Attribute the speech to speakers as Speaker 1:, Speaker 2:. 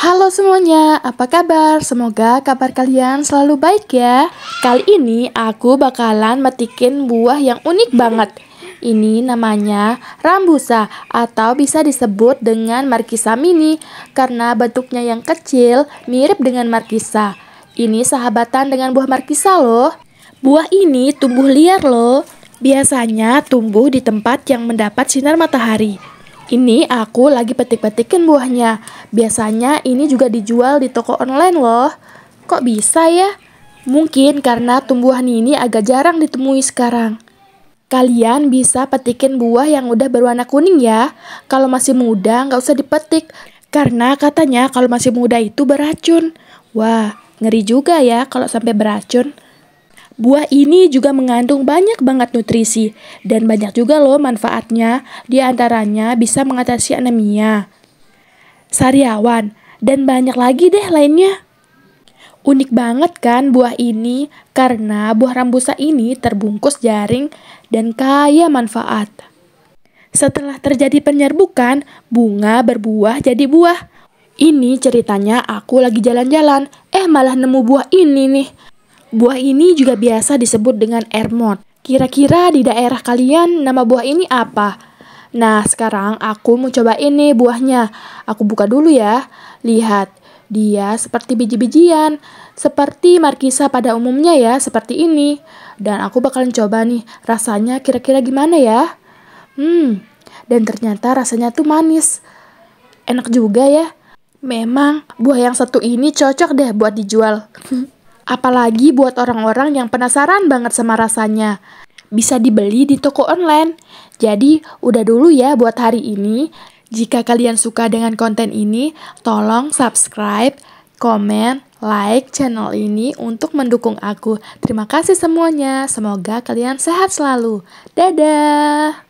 Speaker 1: Halo semuanya, apa kabar? Semoga kabar kalian selalu baik ya. Kali ini aku bakalan metikin buah yang unik banget. Ini namanya rambusa atau bisa disebut dengan markisa mini karena bentuknya yang kecil mirip dengan markisa. Ini sahabatan dengan buah markisa loh. Buah ini tumbuh liar loh. Biasanya tumbuh di tempat yang mendapat sinar matahari. Ini aku lagi petik-petikin buahnya Biasanya ini juga dijual di toko online loh. Kok bisa ya? Mungkin karena tumbuhan ini agak jarang ditemui sekarang. Kalian bisa petikin buah yang udah berwarna kuning ya. Kalau masih muda nggak usah dipetik. Karena katanya kalau masih muda itu beracun. Wah, ngeri juga ya kalau sampai beracun. Buah ini juga mengandung banyak banget nutrisi dan banyak juga loh manfaatnya. Di antaranya bisa mengatasi anemia, sariawan, dan banyak lagi deh lainnya. Unik banget kan buah ini karena buah rambusa ini terbungkus jaring dan kaya manfaat. Setelah terjadi penyerbukan, bunga berbuah jadi buah. Ini ceritanya aku lagi jalan-jalan, eh malah nemu buah ini nih. Buah ini juga biasa disebut dengan ermot. Kira-kira di daerah kalian nama buah ini apa? Nah, sekarang aku mau coba ini buahnya. Aku buka dulu ya. Lihat, dia seperti biji-bijian, seperti markisa pada umumnya ya, seperti ini. Dan aku bakalan coba nih, rasanya kira-kira gimana ya? Hmm, dan ternyata rasanya tuh manis. Enak juga ya. Memang buah yang satu ini cocok deh buat dijual. Apalagi buat orang-orang yang penasaran banget sama rasanya bisa dibeli di toko online. Jadi, udah dulu ya buat hari ini. Jika kalian suka dengan konten ini, tolong subscribe, komen, like channel ini untuk mendukung aku. Terima kasih semuanya. Semoga kalian sehat selalu. Dadah.